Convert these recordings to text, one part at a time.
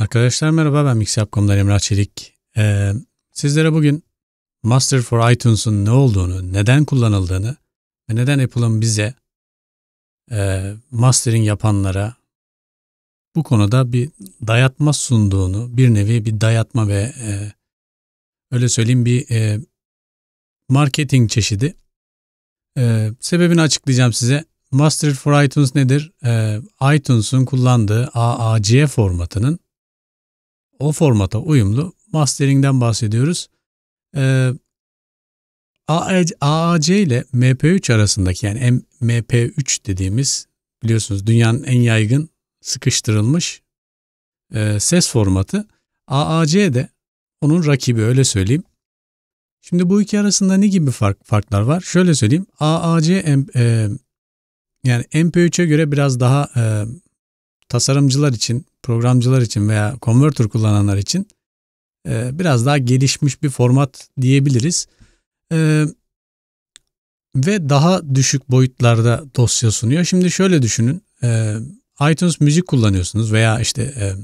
Arkadaşlar merhaba ben Mixup.com'dan Emrah Çelik. Ee, sizlere bugün Master for iTunes'un ne olduğunu, neden kullanıldığını ve neden Apple'ın bize e, mastering yapanlara bu konuda bir dayatma sunduğunu, bir nevi bir dayatma ve e, öyle söyleyeyim bir e, marketing çeşidi. E, sebebini açıklayacağım size. Master for iTunes nedir? E, iTunes'un kullandığı AAC formatının o formata uyumlu masteringden bahsediyoruz. Ee, AAC e ile MP3 arasındaki yani MP3 dediğimiz biliyorsunuz dünyanın en yaygın sıkıştırılmış e, ses formatı. AAC de onun rakibi öyle söyleyeyim. Şimdi bu iki arasında ne gibi fark, farklar var? Şöyle söyleyeyim. AAC e, yani MP3'e göre biraz daha e, tasarımcılar için, programcılar için veya konvertör kullananlar için e, biraz daha gelişmiş bir format diyebiliriz. E, ve daha düşük boyutlarda dosya sunuyor. Şimdi şöyle düşünün. E, iTunes müzik kullanıyorsunuz veya işte e,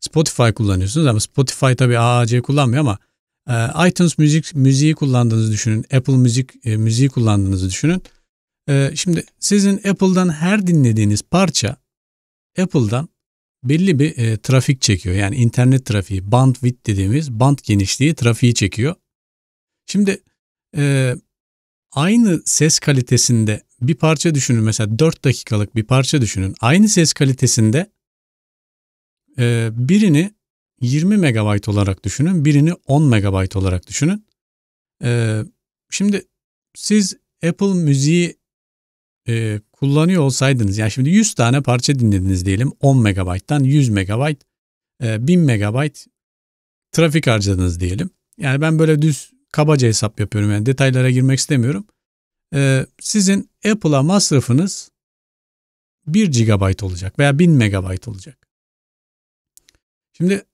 Spotify kullanıyorsunuz ama Spotify tabii AAC kullanmıyor ama e, iTunes müzik müziği kullandığınızı düşünün. Apple müzik e, müziği kullandığınızı düşünün. E, şimdi sizin Apple'dan her dinlediğiniz parça Apple'dan belli bir e, trafik çekiyor. Yani internet trafiği, bandwidth dediğimiz band genişliği trafiği çekiyor. Şimdi e, aynı ses kalitesinde bir parça düşünün. Mesela 4 dakikalık bir parça düşünün. Aynı ses kalitesinde e, birini 20 megabayt olarak düşünün. Birini 10 megabayt olarak düşünün. E, şimdi siz Apple müziği e, kullanıyor olsaydınız yani şimdi 100 tane parça dinlediniz diyelim 10 megabayttan 100 megabayt e, 1000 megabayt trafik harcadınız diyelim. Yani ben böyle düz kabaca hesap yapıyorum yani detaylara girmek istemiyorum. E, sizin Apple'a masrafınız 1 GB olacak veya 1000 MB olacak. Şimdi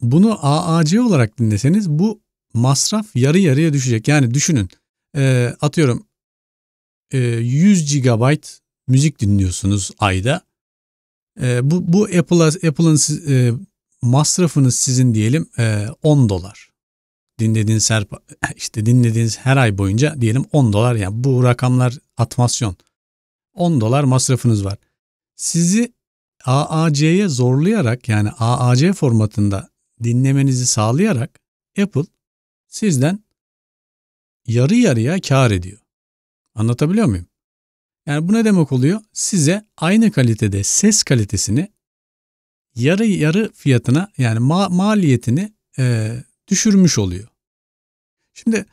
bunu AAC olarak dinleseniz bu masraf yarı yarıya düşecek. Yani düşünün e, atıyorum 100 ee, GB müzik dinliyorsunuz ayda. Ee, bu, bu Apple'a, Apple'ın e, masrafınız sizin diyelim 10 e, dolar. Dinlediğiniz her, işte dinlediğiniz her ay boyunca diyelim 10 dolar yani bu rakamlar atmasyon. 10 dolar masrafınız var. Sizi AAC'ye zorlayarak yani AAC formatında dinlemenizi sağlayarak Apple sizden yarı yarıya kar ediyor. Anlatabiliyor muyum? Yani bu ne demek oluyor? Size aynı kalitede ses kalitesini yarı yarı fiyatına yani ma- maliyetini e, düşürmüş oluyor. Şimdi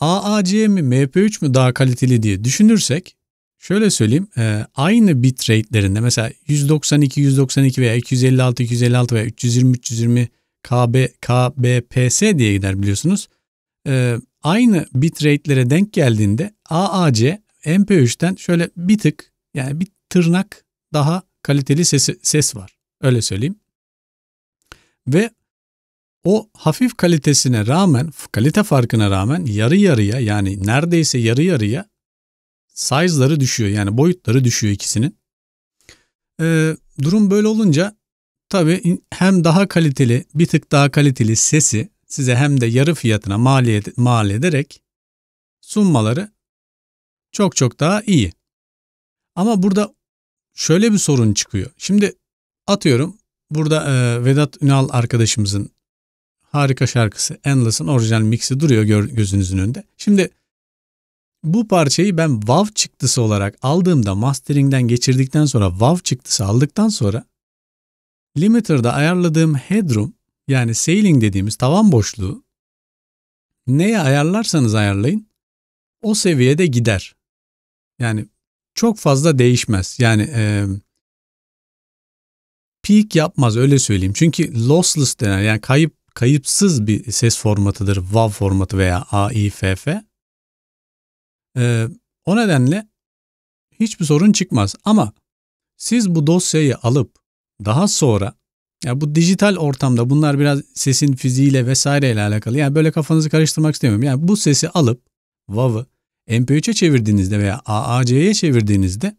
AAC mi MP3 mü daha kaliteli diye düşünürsek şöyle söyleyeyim e, aynı bit rate'lerinde mesela 192 192 veya 256 256 veya 320 320 KB KBPS diye gider biliyorsunuz. E, aynı bitrate'lere denk geldiğinde AAC MP3'ten şöyle bir tık yani bir tırnak daha kaliteli sesi, ses var. Öyle söyleyeyim. Ve o hafif kalitesine rağmen, kalite farkına rağmen yarı yarıya yani neredeyse yarı yarıya size'ları düşüyor. Yani boyutları düşüyor ikisinin. Ee, durum böyle olunca tabii hem daha kaliteli, bir tık daha kaliteli sesi size hem de yarı fiyatına maliyet, mal ederek sunmaları çok çok daha iyi. Ama burada şöyle bir sorun çıkıyor. Şimdi atıyorum burada e, Vedat Ünal arkadaşımızın harika şarkısı Endless'ın orijinal mixi duruyor gör, gözünüzün önünde. Şimdi bu parçayı ben WAV çıktısı olarak aldığımda masteringden geçirdikten sonra WAV çıktısı aldıktan sonra limiter'da ayarladığım headroom yani sailing dediğimiz tavan boşluğu neye ayarlarsanız ayarlayın o seviyede gider. Yani çok fazla değişmez. Yani e, peak yapmaz öyle söyleyeyim. Çünkü lossless denen yani kayıp kayıpsız bir ses formatıdır. WAV formatı veya AIFF. E, o nedenle hiçbir sorun çıkmaz. Ama siz bu dosyayı alıp daha sonra ya bu dijital ortamda bunlar biraz sesin fiziğiyle vesaireyle alakalı. Yani böyle kafanızı karıştırmak istemiyorum. Yani bu sesi alıp WAV'ı MP3'e çevirdiğinizde veya AAC'ye çevirdiğinizde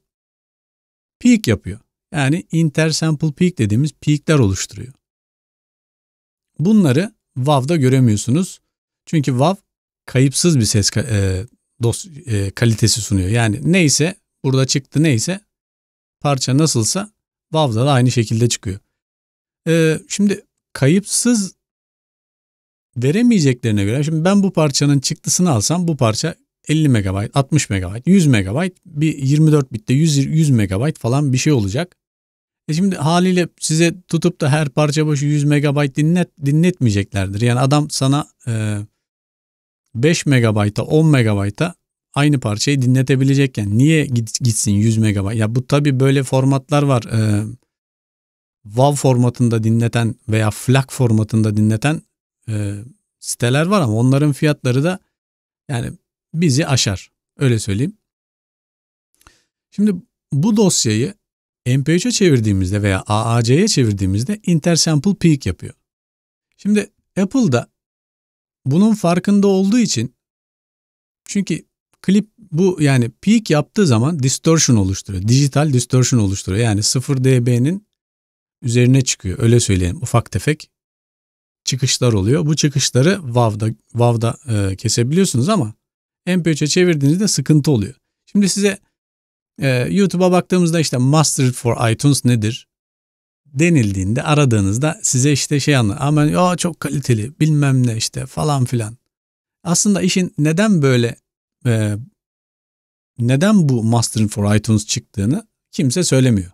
peak yapıyor. Yani intersample peak dediğimiz peakler oluşturuyor. Bunları WAV'da göremiyorsunuz. Çünkü WAV kayıpsız bir ses e, dos, e, kalitesi sunuyor. Yani neyse burada çıktı neyse parça nasılsa WAV'da da aynı şekilde çıkıyor. Ee, şimdi kayıpsız veremeyeceklerine göre şimdi ben bu parçanın çıktısını alsam bu parça 50 MB, 60 MB, 100 MB, bir 24 bitte 100, 100 MB falan bir şey olacak. E şimdi haliyle size tutup da her parça başı 100 MB dinlet, dinletmeyeceklerdir. Yani adam sana e, 5 MB'a 10 MB'a aynı parçayı dinletebilecekken niye gitsin 100 MB? Ya bu tabi böyle formatlar var. E, WAV formatında dinleten veya FLAC formatında dinleten e, siteler var ama onların fiyatları da yani bizi aşar. Öyle söyleyeyim. Şimdi bu dosyayı MP3'e çevirdiğimizde veya AAC'ye çevirdiğimizde intersample peak yapıyor. Şimdi Apple da bunun farkında olduğu için çünkü klip bu yani peak yaptığı zaman distortion oluşturuyor. Dijital distortion oluşturuyor. Yani 0 dB'nin üzerine çıkıyor. Öyle söyleyelim ufak tefek çıkışlar oluyor. Bu çıkışları WAV'da, WAV'da e, kesebiliyorsunuz ama MP3'e çevirdiğinizde sıkıntı oluyor. Şimdi size e, YouTube'a baktığımızda işte Mastered for iTunes nedir denildiğinde aradığınızda size işte şey anlar. Ama ya çok kaliteli bilmem ne işte falan filan. Aslında işin neden böyle e, neden bu Mastered for iTunes çıktığını kimse söylemiyor.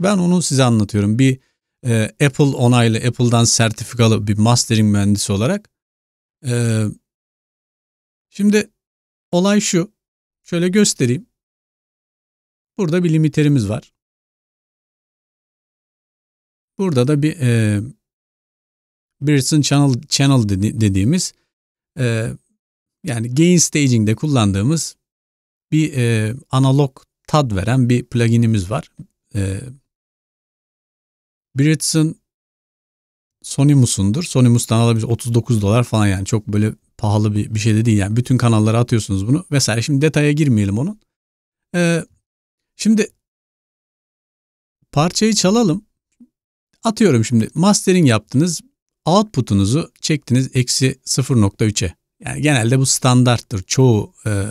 Ben onu size anlatıyorum. Bir e, Apple onaylı, Apple'dan sertifikalı bir mastering mühendisi olarak. E, şimdi olay şu. Şöyle göstereyim. Burada bir limiterimiz var. Burada da bir e, Bridgestone Channel, Channel dedi, dediğimiz e, yani gain staging'de kullandığımız bir e, analog tad veren bir pluginimiz var. E, Bridges'in Sonimus'undur. Sonimus'tan alabilir 39 dolar falan yani çok böyle pahalı bir, bir şey de değil yani. Bütün kanallara atıyorsunuz bunu vesaire. Şimdi detaya girmeyelim onun. Ee, şimdi parçayı çalalım. Atıyorum şimdi mastering yaptınız. Output'unuzu çektiniz eksi 0.3'e. Yani genelde bu standarttır. Çoğu e,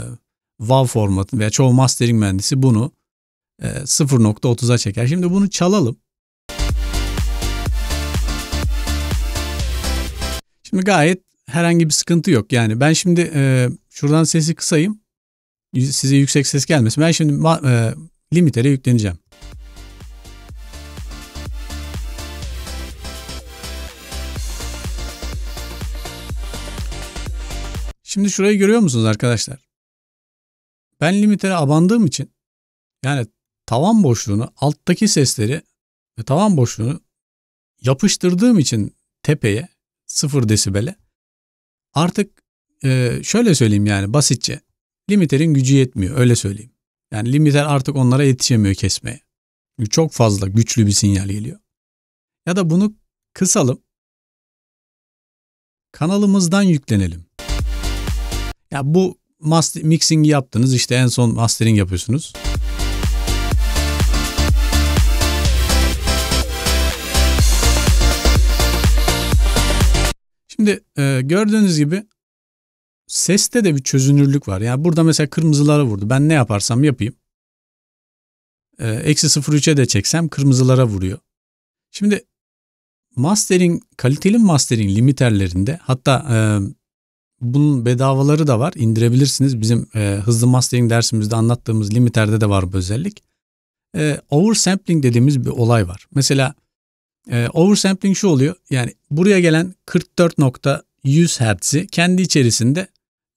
WAV formatı veya çoğu mastering mühendisi bunu e, 0.30'a çeker. Şimdi bunu çalalım. Şimdi gayet herhangi bir sıkıntı yok. Yani ben şimdi e, şuradan sesi kısayım. Size yüksek ses gelmesin. Ben şimdi e, limitere yükleneceğim. Şimdi şurayı görüyor musunuz arkadaşlar? Ben limitere abandığım için yani tavan boşluğunu, alttaki sesleri ve tavan boşluğunu yapıştırdığım için tepeye 0 desibele. Artık e, şöyle söyleyeyim yani basitçe. Limiterin gücü yetmiyor öyle söyleyeyim. Yani limiter artık onlara yetişemiyor kesmeye. çok fazla güçlü bir sinyal geliyor. Ya da bunu kısalım. Kanalımızdan yüklenelim. Ya bu mixing yaptınız işte en son mastering yapıyorsunuz. Şimdi e, gördüğünüz gibi seste de bir çözünürlük var. Yani burada mesela kırmızılara vurdu. Ben ne yaparsam yapayım. E, eksi 0.3'e de çeksem kırmızılara vuruyor. Şimdi mastering, kaliteli mastering limiterlerinde hatta e, bunun bedavaları da var. İndirebilirsiniz. Bizim e, hızlı mastering dersimizde anlattığımız limiterde de var bu özellik. E, oversampling dediğimiz bir olay var. Mesela e, oversampling şu oluyor. Yani buraya gelen 44.100 Hz'i kendi içerisinde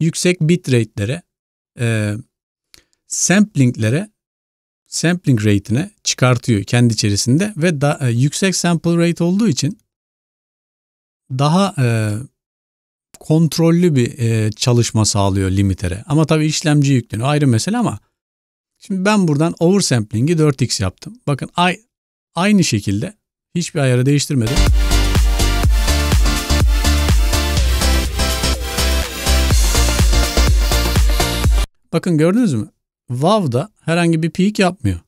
yüksek bit rate'lere, e, samplinglere, sampling rate'ine çıkartıyor kendi içerisinde ve da, e, yüksek sample rate olduğu için daha e, kontrollü bir e, çalışma sağlıyor limitere. Ama tabii işlemci yükleniyor ayrı mesele ama şimdi ben buradan oversampling'i 4x yaptım. Bakın ay, aynı şekilde Hiçbir ayarı değiştirmedim. Bakın gördünüz mü? Wav'da herhangi bir peak yapmıyor.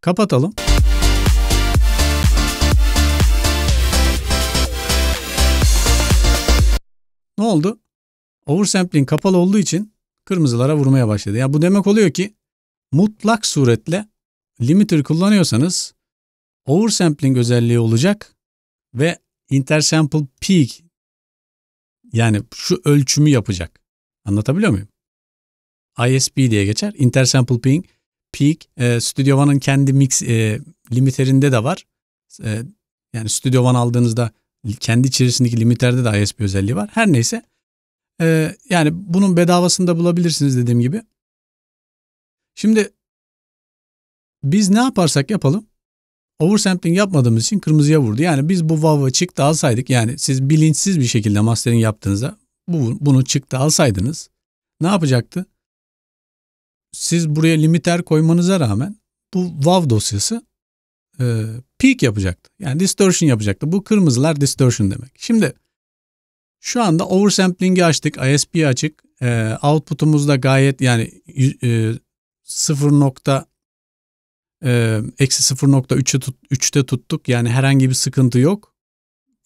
Kapatalım. Ne oldu? Oversampling kapalı olduğu için kırmızılara vurmaya başladı. Ya yani bu demek oluyor ki mutlak suretle limiter kullanıyorsanız oversampling özelliği olacak ve intersample peak yani şu ölçümü yapacak. Anlatabiliyor muyum? ISP diye geçer. Intersample peak. Peak e, Studio One'ın kendi mix e, limiterinde de var. E, yani Studio One aldığınızda kendi içerisindeki limiterde de ISP özelliği var. Her neyse. E, yani bunun bedavasını da bulabilirsiniz dediğim gibi. Şimdi biz ne yaparsak yapalım oversampling yapmadığımız için kırmızıya vurdu. Yani biz bu vav'ı çıktı alsaydık yani siz bilinçsiz bir şekilde mastering yaptığınızda bu, bunu çıktı alsaydınız ne yapacaktı? Siz buraya limiter koymanıza rağmen bu vav dosyası e, peak yapacaktı. Yani distortion yapacaktı. Bu kırmızılar distortion demek. Şimdi şu anda oversampling'i açtık, ISP'yi açık. E, output'umuz da gayet yani e, 0. Ee, eksi 0.3'te tuttuk. Yani herhangi bir sıkıntı yok.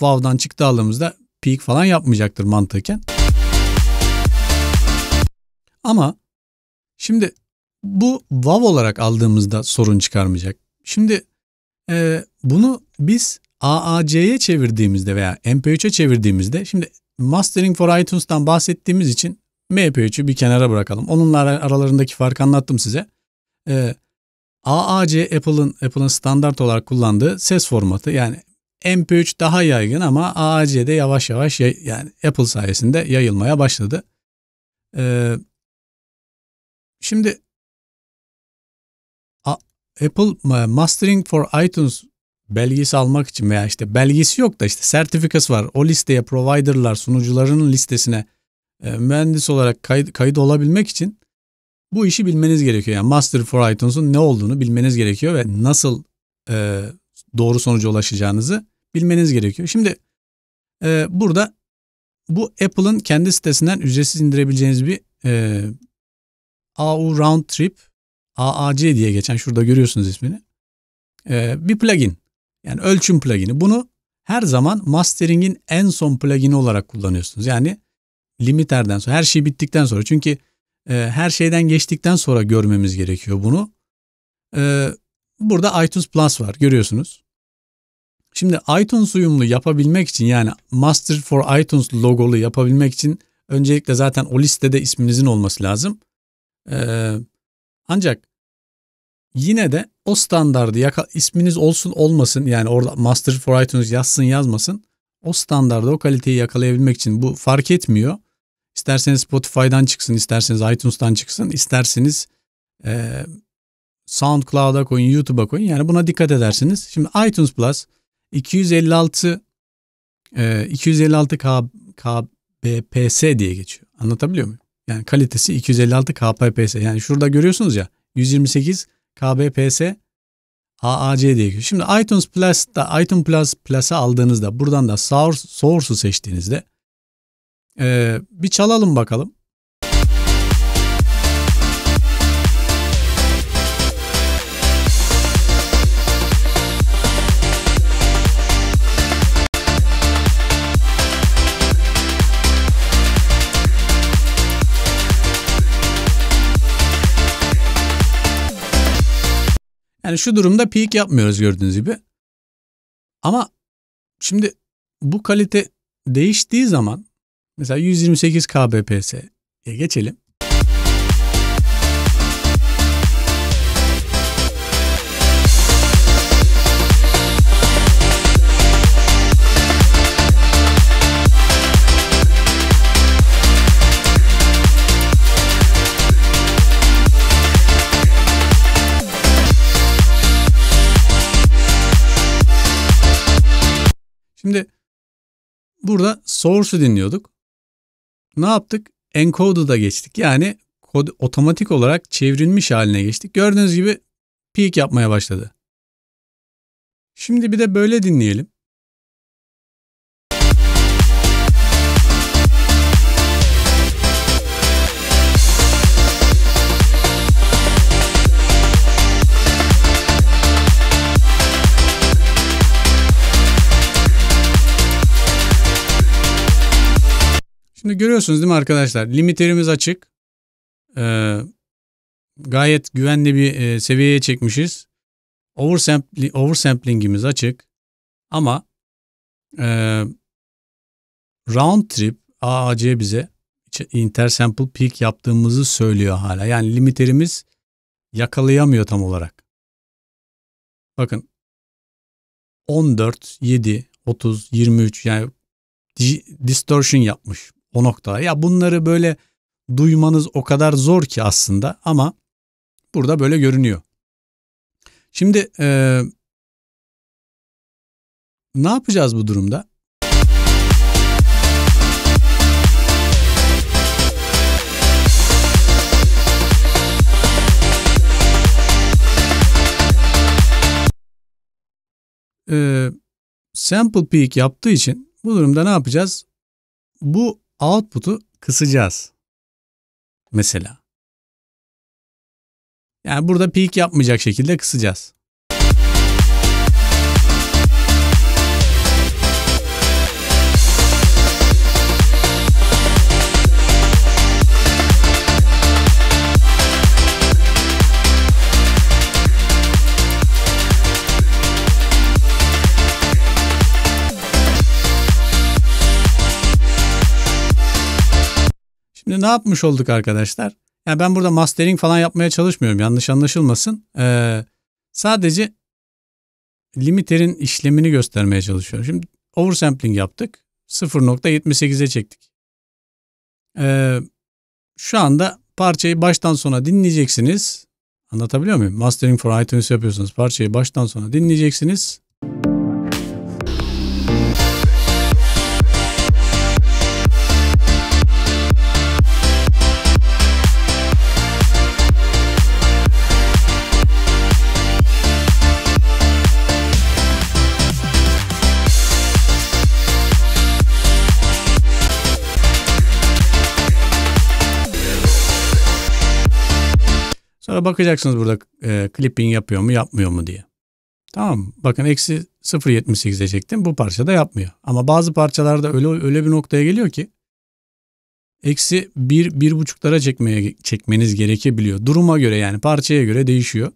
Wow'dan çıktı aldığımızda peak falan yapmayacaktır mantıken. Ama şimdi bu wow olarak aldığımızda sorun çıkarmayacak. Şimdi e, bunu biz AAC'ye çevirdiğimizde veya MP3'e çevirdiğimizde şimdi Mastering for iTunes'tan bahsettiğimiz için MP3'ü bir kenara bırakalım. Onunla aralarındaki farkı anlattım size. Ee, AAC Apple'ın Apple'ın standart olarak kullandığı ses formatı yani MP3 daha yaygın ama AAC de yavaş yavaş yani Apple sayesinde yayılmaya başladı. Ee, şimdi Apple Mastering for iTunes belgesi almak için veya işte belgesi yok da işte sertifikası var. O listeye providerlar sunucularının listesine e, mühendis olarak kayıt, kayıt olabilmek için bu işi bilmeniz gerekiyor. Yani Master for iTunes'un ne olduğunu bilmeniz gerekiyor ve nasıl e, doğru sonuca ulaşacağınızı bilmeniz gerekiyor. Şimdi e, burada bu Apple'ın kendi sitesinden ücretsiz indirebileceğiniz bir e, AU Round Trip AAC diye geçen şurada görüyorsunuz ismini. E, bir plugin. Yani ölçüm plugini. Bunu her zaman mastering'in en son plugini olarak kullanıyorsunuz. Yani limiterden sonra her şey bittikten sonra. Çünkü e, her şeyden geçtikten sonra görmemiz gerekiyor bunu. E, burada iTunes Plus var görüyorsunuz. Şimdi iTunes uyumlu yapabilmek için yani Master for iTunes logolu yapabilmek için öncelikle zaten o listede isminizin olması lazım. Ee, ancak yine de o standardı yaka, isminiz olsun olmasın yani orada Master for iTunes yazsın yazmasın o standardı o kaliteyi yakalayabilmek için bu fark etmiyor. İsterseniz Spotify'dan çıksın, isterseniz iTunes'tan çıksın, isterseniz e, SoundCloud'a koyun, YouTube'a koyun. Yani buna dikkat edersiniz. Şimdi iTunes Plus 256 e, 256 KBPS diye geçiyor. Anlatabiliyor muyum? Yani kalitesi 256 KBPS. Yani şurada görüyorsunuz ya 128 KBPS AAC diye geçiyor. Şimdi iTunes Plus'ta iTunes Plus Plus'a aldığınızda buradan da source, source'u seçtiğinizde ee, bir çalalım bakalım. Yani şu durumda peak yapmıyoruz gördüğünüz gibi. Ama şimdi bu kalite değiştiği zaman Mesela 128 kbps'ye geçelim. Şimdi burada source'u dinliyorduk ne yaptık? Encoder'da geçtik. Yani kod otomatik olarak çevrilmiş haline geçtik. Gördüğünüz gibi peak yapmaya başladı. Şimdi bir de böyle dinleyelim. Şimdi görüyorsunuz değil mi arkadaşlar? Limiterimiz açık. Ee, gayet güvenli bir e, seviyeye çekmişiz. Oversampling, oversamplingimiz açık. Ama e, round trip AAC bize intersample peak yaptığımızı söylüyor hala. Yani limiterimiz yakalayamıyor tam olarak. Bakın 14, 7, 30, 23 yani distortion yapmış o noktalar. Ya bunları böyle duymanız o kadar zor ki aslında ama burada böyle görünüyor. Şimdi e, ne yapacağız bu durumda? E, sample peak yaptığı için bu durumda ne yapacağız? Bu output'u kısacağız. Mesela. Yani burada peak yapmayacak şekilde kısacağız. Şimdi ne yapmış olduk arkadaşlar? Yani ben burada mastering falan yapmaya çalışmıyorum. Yanlış anlaşılmasın. Ee, sadece limiterin işlemini göstermeye çalışıyorum. Şimdi oversampling yaptık. 0.78'e çektik. Ee, şu anda parçayı baştan sona dinleyeceksiniz. Anlatabiliyor muyum? Mastering for iTunes yapıyorsunuz. Parçayı baştan sona dinleyeceksiniz. Sonra bakacaksınız burada e, clipping yapıyor mu yapmıyor mu diye. Tamam bakın eksi 0.78'e çektim bu parçada yapmıyor. Ama bazı parçalarda öyle öyle bir noktaya geliyor ki eksi 1 1.5'lara çekmeye çekmeniz gerekebiliyor. Duruma göre yani parçaya göre değişiyor.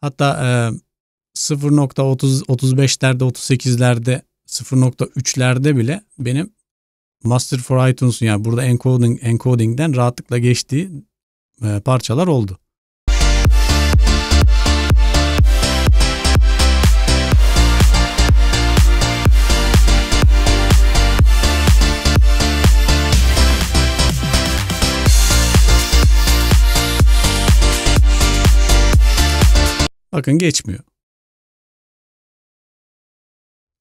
Hatta e, 0.30 35'lerde 38'lerde 0.3'lerde bile benim Master for iTunes'un yani burada encoding encoding'den rahatlıkla geçtiği e, parçalar oldu. Bakın geçmiyor.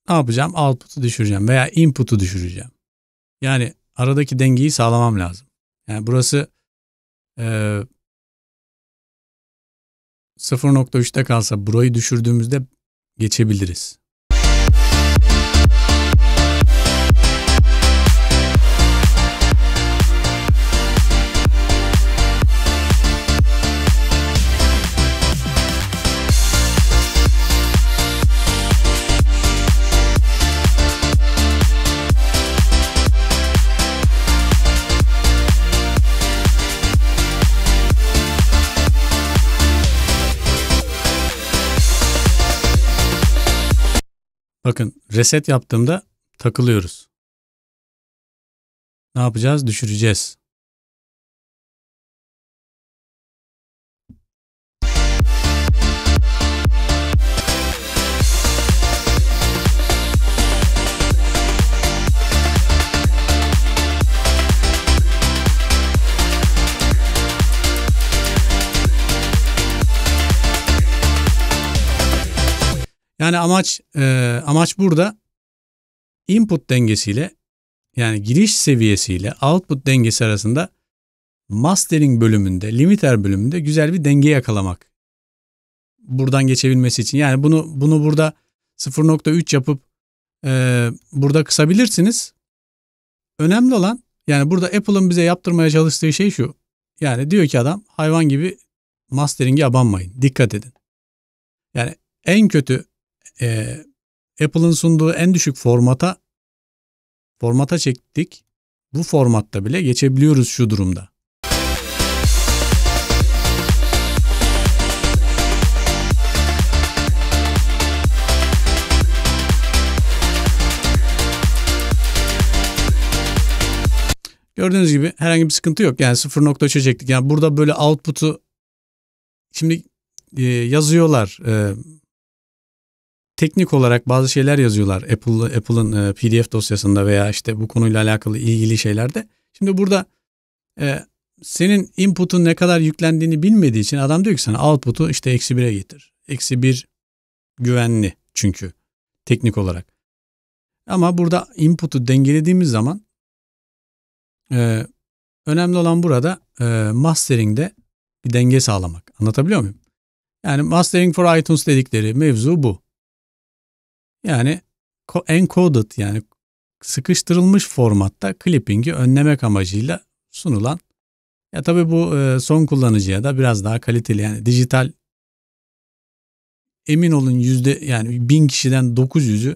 Ne yapacağım? Output'u düşüreceğim veya input'u düşüreceğim. Yani aradaki dengeyi sağlamam lazım. Yani burası e, 0.3'te kalsa burayı düşürdüğümüzde geçebiliriz. Bakın reset yaptığımda takılıyoruz. Ne yapacağız? Düşüreceğiz. Yani amaç e, amaç burada input dengesiyle yani giriş seviyesiyle output dengesi arasında mastering bölümünde, limiter bölümünde güzel bir denge yakalamak. Buradan geçebilmesi için. Yani bunu bunu burada 0.3 yapıp e, burada kısabilirsiniz. Önemli olan yani burada Apple'ın bize yaptırmaya çalıştığı şey şu. Yani diyor ki adam hayvan gibi mastering'e abanmayın. Dikkat edin. Yani en kötü e, Apple'ın sunduğu en düşük formata formata çektik. Bu formatta bile geçebiliyoruz şu durumda. Gördüğünüz gibi herhangi bir sıkıntı yok. Yani 0.3 çektik. Yani burada böyle output'u şimdi e, yazıyorlar. E, teknik olarak bazı şeyler yazıyorlar Apple Apple'ın e, PDF dosyasında veya işte bu konuyla alakalı ilgili şeylerde. Şimdi burada e, senin input'un ne kadar yüklendiğini bilmediği için adam diyor ki sana output'u işte eksi bire getir. Eksi bir güvenli çünkü teknik olarak. Ama burada input'u dengelediğimiz zaman e, önemli olan burada e, mastering'de bir denge sağlamak. Anlatabiliyor muyum? Yani mastering for iTunes dedikleri mevzu bu. Yani encoded yani sıkıştırılmış formatta clipping'i önlemek amacıyla sunulan ya tabii bu e, son kullanıcıya da biraz daha kaliteli yani dijital emin olun yüzde yani bin kişiden 900'ü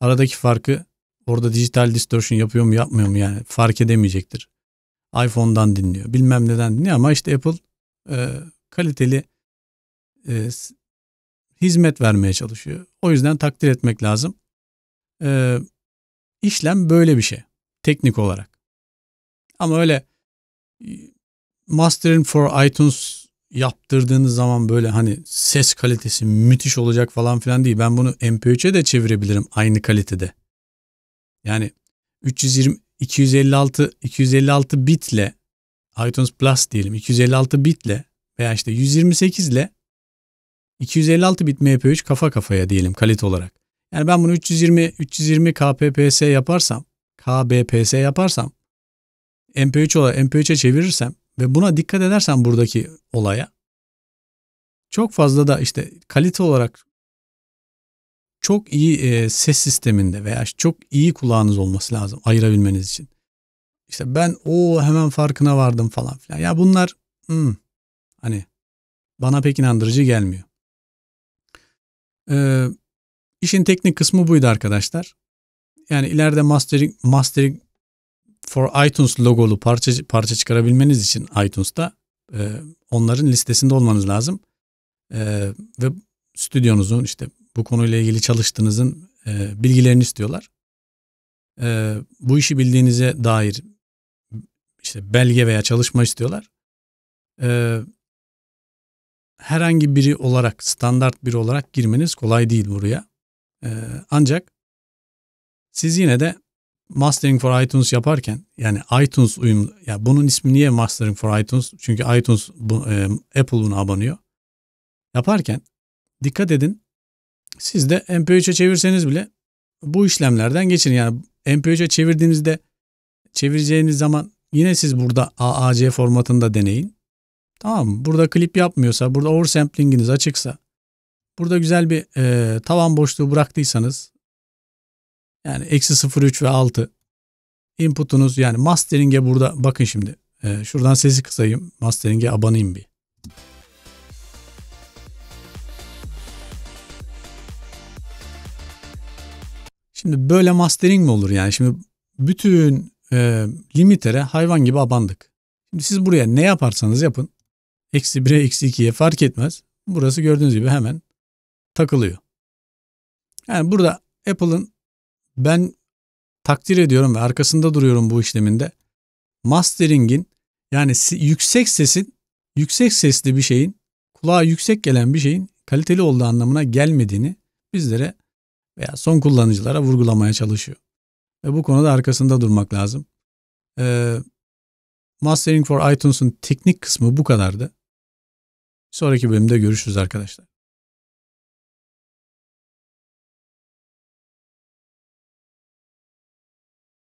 aradaki farkı orada dijital distortion yapıyor mu yapmıyor mu yani fark edemeyecektir. iPhone'dan dinliyor bilmem neden dinliyor ama işte Apple e, kaliteli e, hizmet vermeye çalışıyor. O yüzden takdir etmek lazım. Ee, işlem böyle bir şey teknik olarak. Ama öyle e, mastering for iTunes yaptırdığınız zaman böyle hani ses kalitesi müthiş olacak falan filan değil. Ben bunu MP3'e de çevirebilirim aynı kalitede. Yani 320 256 256 bitle iTunes Plus diyelim 256 bitle veya işte 128 ile 256 bit MP3 kafa kafaya diyelim kalite olarak. Yani ben bunu 320 320 kbps yaparsam, kbps yaparsam MP3 olarak MP3'e çevirirsem ve buna dikkat edersen buradaki olaya çok fazla da işte kalite olarak çok iyi e, ses sisteminde veya çok iyi kulağınız olması lazım ayırabilmeniz için. İşte ben o hemen farkına vardım falan filan. Ya bunlar hmm, hani bana pek inandırıcı gelmiyor. Ee, işin teknik kısmı buydu arkadaşlar. Yani ileride mastering, mastering for iTunes logolu parça parça çıkarabilmeniz için iTunes'ta e, onların listesinde olmanız lazım. E, ve stüdyonuzun işte bu konuyla ilgili çalıştığınızın e, bilgilerini istiyorlar. E, bu işi bildiğinize dair işte belge veya çalışma istiyorlar. E, herhangi biri olarak, standart biri olarak girmeniz kolay değil buraya. Ee, ancak siz yine de Mastering for iTunes yaparken yani iTunes uyum, ya bunun ismi niye Mastering for iTunes? Çünkü iTunes bu, e, Apple buna abanıyor. Yaparken dikkat edin. Siz de MP3'e çevirseniz bile bu işlemlerden geçin. Yani MP3'e çevirdiğinizde çevireceğiniz zaman yine siz burada AAC formatında deneyin. Tamam mı? Burada klip yapmıyorsa, burada oversamplinginiz açıksa, burada güzel bir e, tavan boşluğu bıraktıysanız yani eksi 0.3 ve 6 inputunuz yani mastering'e burada bakın şimdi. E, şuradan sesi kısayım. Mastering'e abanayım bir. Şimdi böyle mastering mi olur yani? Şimdi bütün e, limitere hayvan gibi abandık. Şimdi siz buraya ne yaparsanız yapın eksi 1'e eksi 2'ye fark etmez. Burası gördüğünüz gibi hemen takılıyor. Yani burada Apple'ın ben takdir ediyorum ve arkasında duruyorum bu işleminde. Mastering'in yani yüksek sesin, yüksek sesli bir şeyin, kulağa yüksek gelen bir şeyin kaliteli olduğu anlamına gelmediğini bizlere veya son kullanıcılara vurgulamaya çalışıyor. Ve bu konuda arkasında durmak lazım. Ee, Mastering for iTunes'un teknik kısmı bu kadardı. Sonraki bölümde görüşürüz arkadaşlar.